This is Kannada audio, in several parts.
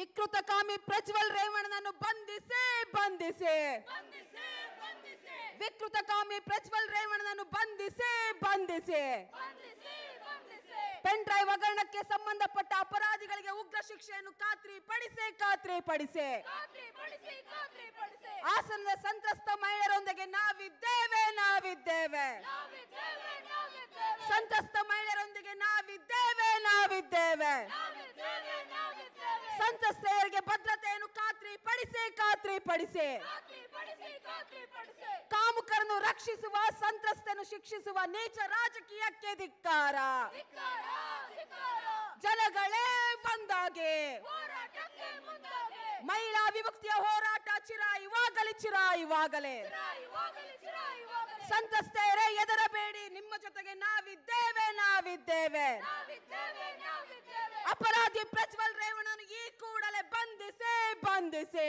ವಿಕೃತಕಾಮಿ ಪ್ರಜ್ವಲ್ ರೇವಣ್ಣನನ್ನು ಬಂಧಿಸಿ ಬಂಧಿಸಿ ವಿಕೃತಕಾಮಿ ಪ್ರಜ್ವಲ್ ರೇವಣ್ಣನನ್ನು ಬಂಧಿಸಿ ಬಂಧಿಸಿ ಪೆನ್ ಡ್ರೈವ್ ಹಗರಣಕ್ಕೆ ಸಂಬಂಧಪಟ್ಟ ಅಪರಾಧಿಗಳಿಗೆ ಉಗ್ರ ಶಿಕ್ಷೆಯನ್ನು ಖಾತ್ರಿ ಪಡಿಸಿ ಖಾತ್ರಿ ಪಡಿಸಿ ಹಾಸನದ ಸಂತ್ರಸ್ತ ಮಹಿಳೆಯರೊಂದಿಗೆ ನಾವಿದ್ದೇವೆ ನಾವಿದ್ದೇವೆ ಸಂತ್ರಸ್ತೆಯರಿಗೆ ಭದ್ರತೆಯನ್ನು ಖಾತ್ರಿ ಪಡಿಸಿ ಖಾತ್ರಿ ಪಡಿಸಿ ಕಾಮುಕರನ್ನು ರಕ್ಷಿಸುವ ಸಂತ್ರಸ್ತನ್ನು ಶಿಕ್ಷಿಸುವ ನೀಚ ರಾಜಕೀಯಕ್ಕೆ ಧಿಕ್ಕಾರ ಜನಗಳೇ ಬಂದಾಗೆ ಮಹಿಳಾ ವಿಭಕ್ತಿಯ ಹೋರಾಟ ಚಿರ ಚಿರಾಯುವಾಗಲೇ ಸಂತ್ರಸ್ತೆಯರೇ ಎದರಬೇಡಿ ನಿಮ್ಮ ಜೊತೆಗೆ ನಾವಿದ್ದೇವೆ ನಾವಿದ್ದೇವೆ ಅಪರಾಧಿ ಪ್ರಜ್ವಲ್ ರೇವಣನು ಈ ಬಂಧಿಸಿ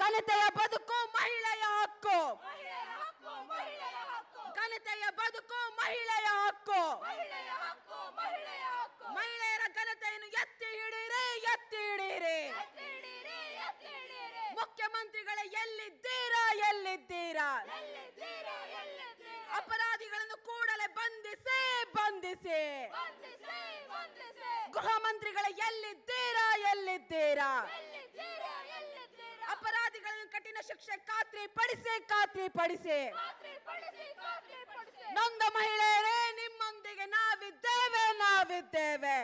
ಘನತೆಯ ಬದುಕು ಮಹಿಳೆಯ ಹಕ್ಕು ಕಲಿತೆಯ ಬದುಕು ಮಹಿಳೆಯ ಹಕ್ಕು ಮಹಿಳೆಯರ ಘನತೆಯನ್ನು ಎತ್ತಿ ಹಿಡೀರಿ ಎತ್ತಿ ಹಿಡೀರಿ ಮುಖ್ಯಮಂತ್ರಿಗಳ ಎಲ್ಲಿದ್ದೀರಾ ಎಲ್ಲಿದ್ದೀರಾ ಅಪರಾಧಿಗಳನ್ನು ಕೂಡಲೇ ಬಂಧಿಸಿ ಬಂಧಿಸಿ ಗೃಹ ಮಂತ್ರಿಗಳ ಎಲ್ಲಿದ್ದೀರಾ ಎಲ್ಲಿದ್ದೀರಾ ಅಪರಾಧಿಗಳನ್ನು ಕಠಿಣ ಶಿಕ್ಷೆ ಖಾತ್ರಿ ಪಡಿಸಿ ಖಾತ್ರಿ ಪಡಿಸಿ ನೊಂದ ಮಹಿಳೆಯರೇ ನಿಮ್ಮೊಂದಿಗೆ ನಾವಿದ್ದೇವೆ ನಾವಿದ್ದೇವೆ